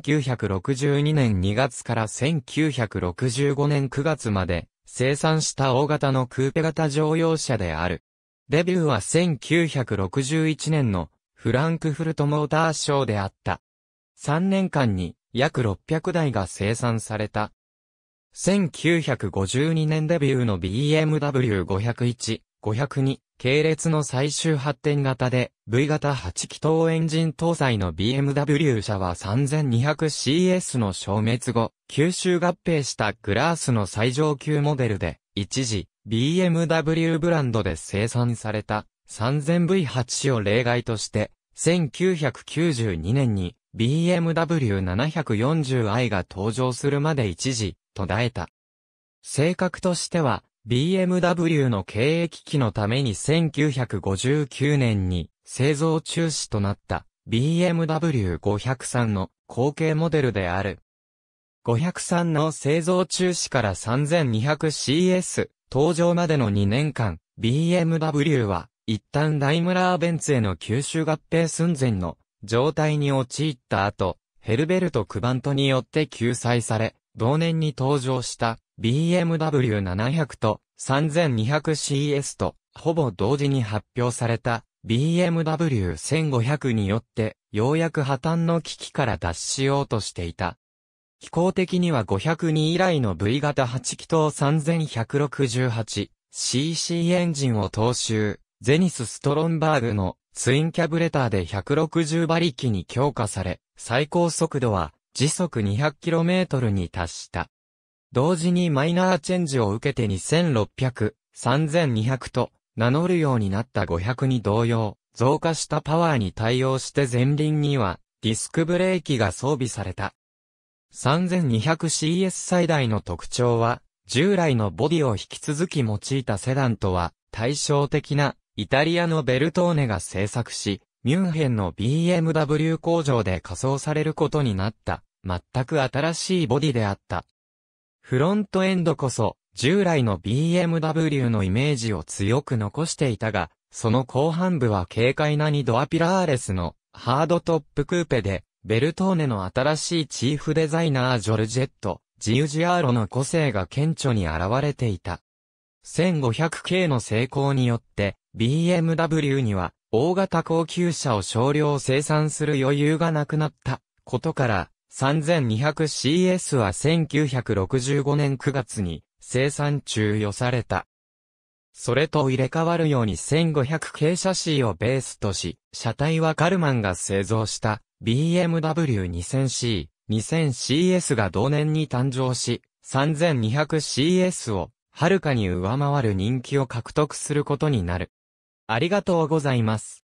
1962年2月から1965年9月まで生産した大型のクーペ型乗用車である。デビューは1961年のフランクフルトモーターショーであった。3年間に約600台が生産された。1952年デビューの BMW501 502系列の最終発展型で V 型8気筒エンジン搭載の BMW 車は 3200CS の消滅後、吸収合併したグラースの最上級モデルで、一時 BMW ブランドで生産された 3000V8 を例外として、1992年に BMW740i が登場するまで一時途絶えた。性格としては BMW の経営危機のために1959年に製造中止となった BMW503 の後継モデルである。503の製造中止から 3200CS 登場までの2年間、BMW は一旦ダイムラーベンツへの吸収合併寸前の状態に陥った後、ヘルベルト・クバントによって救済され、同年に登場した BMW700 と 3200CS とほぼ同時に発表された BMW1500 によってようやく破綻の危機から脱しようとしていた。機構的には502以来の V 型8気筒 3168cc エンジンを踏襲、ゼニスストロンバーグのツインキャブレターで160馬力に強化され、最高速度は時速 200km に達した。同時にマイナーチェンジを受けて2600、3200と名乗るようになった500に同様、増加したパワーに対応して前輪にはディスクブレーキが装備された。3200CS 最大の特徴は、従来のボディを引き続き用いたセダンとは対照的なイタリアのベルトーネが製作し、ミュンヘンの BMW 工場で仮装されることになった。全く新しいボディであった。フロントエンドこそ、従来の BMW のイメージを強く残していたが、その後半部は軽快なニドアピラーレスのハードトップクーペで、ベルトーネの新しいチーフデザイナージョルジェット、ジウジアーロの個性が顕著に現れていた。1500系の成功によって、BMW には大型高級車を少量生産する余裕がなくなったことから、3200CS は1965年9月に生産中予された。それと入れ替わるように1500系車 C をベースとし、車体はカルマンが製造した BMW2000C、2000CS が同年に誕生し、3200CS をはるかに上回る人気を獲得することになる。ありがとうございます。